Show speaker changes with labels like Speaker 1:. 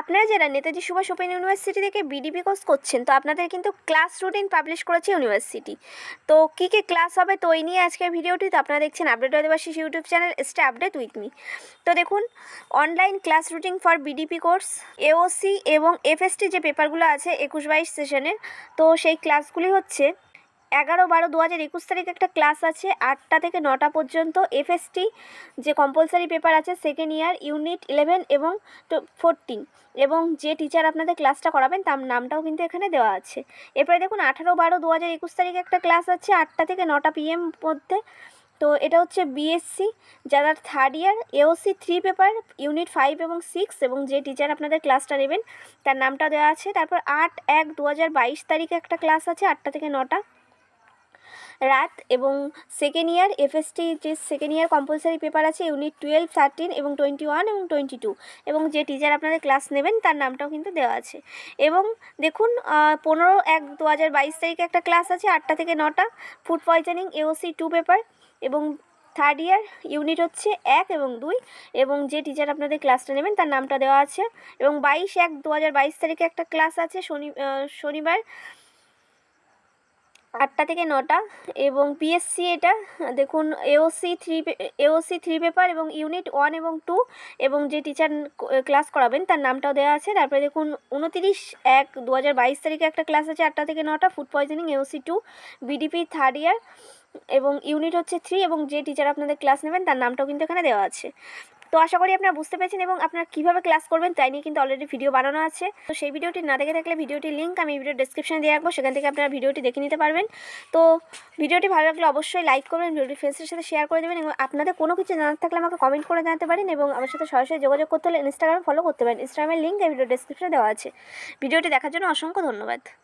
Speaker 1: আপনারা যারা Netaji Subhash open university থেকে বিডিপি কোর্স করছেন তো আপনাদের কিন্তু ক্লাস রুটিন পাবলিশ করেছে ইউনিভার্সিটি তো কী কী ক্লাস হবে তো ওই নিয়ে আজকের ভিডিওটি তো আপনারা দেখছেন update Adibasis YouTube channel stay update with me তো দেখুন online class routine for BDP course AOC এবং এফএসটি যে পেপারগুলো আছে একুশ বাইশ সেশনের তো সেই ক্লাসগুলি হচ্ছে এগারো বারো দু হাজার একুশ তারিখ একটা ক্লাস আছে আটটা থেকে নটা পর্যন্ত এফএসটি যে কম্পালসারি পেপার আছে সেকেন্ড ইয়ার ইউনিট ইলেভেন এবং ফোরটিন এবং যে টিচার আপনাদের ক্লাসটা করাবেন তার নামটাও কিন্তু এখানে দেওয়া আছে এরপরে দেখুন আঠারো বারো দু হাজার একুশ তারিখে একটা ক্লাস আছে আটটা থেকে নটা পিএম মধ্যে তো এটা হচ্ছে বিএসসি যারা third year AOC three paper unit five এবং সিক্স এবং যে টিচার আপনাদের ক্লাসটা নেবেন তার নামটা দেওয়া আছে তারপর আট এক দু তারিখে একটা ক্লাস আছে আটটা থেকে নটা রাত এবং সেকেন্ড ইয়ার এফএসটি যে সেকেন্ড ইয়ার কম্পালসারি পেপার আছে ইউনিট টুয়েলভ থার্টিন এবং টোয়েন্টি ওয়ান এবং টোয়েন্টি টু এবং যে টিচার আপনাদের ক্লাস নেবেন তার নামটাও কিন্তু দেওয়া আছে এবং দেখুন পনেরো এক দু হাজার বাইশ তারিখে একটা ক্লাস আছে আটটা থেকে নটা food poisoning AOC two paper এবং থার্ড ইয়ার ইউনিট হচ্ছে এক এবং দুই এবং যে টিচার আপনাদের ক্লাসটা নেবেন তার নামটা দেওয়া আছে এবং বাইশ এক দু হাজার বাইশ তারিখে একটা ক্লাস আছে শনি শনিবার আটটা থেকে নটা এবং পিএসসি এটা দেখুন AOC three AOC three paper এবং ইউনিট ওয়ান এবং টু এবং যে টিচার ক্লাস করাবেন তার নামটাও দেওয়া আছে তারপরে দেখুন উনতিরিশ এক দু হাজার তারিখে একটা ক্লাস আছে আটটা থেকে নটা food poisoning AOC two BDP third year এবং ইউনিট হচ্ছে থ্রি এবং যে টিচার আপনাদের ক্লাস নেবেন তার নামটাও কিন্তু এখানে দেওয়া আছে তো আশা করি আপনারা বুঝতে পেরেছেন এবং আপনারা কীভাবে ক্লাস করবেন তাই নিয়ে কিন্তু অলরেডি ভিডিও বানানো আছে তো সেই ভিডিওটি না দেখে থাকলে ভিডিওটির লিঙ্ক আমি ভিডিও ডিসক্রিপশানে দিয়ে রাখবো সেখান থেকে আপনারা ভিডিওটি দেখে নিতে পারবেন তো ভিডিওটি ভালো লাগলে অবশ্যই লাইক করবেন ভিডিওটি ফ্রেন্ডসের সাথে শেয়ার করে দেবেন এবং আপনাদের কোনো কিছু জানার থাকলে আমাকে কমেন্ট করে জানাতে পারেন এবং আমার সাথে সরাসরি যোগাযোগ করতে হলে ইনস্টাগ্রামে ফলো করতে পারেন ইনস্টাগ্রামের লিঙ্ক এই ভিডিও ডিসক্রিপশানে দেওয়া আছে ভিডিওটি দেখার জন্য অসংখ্য ধন্যবাদ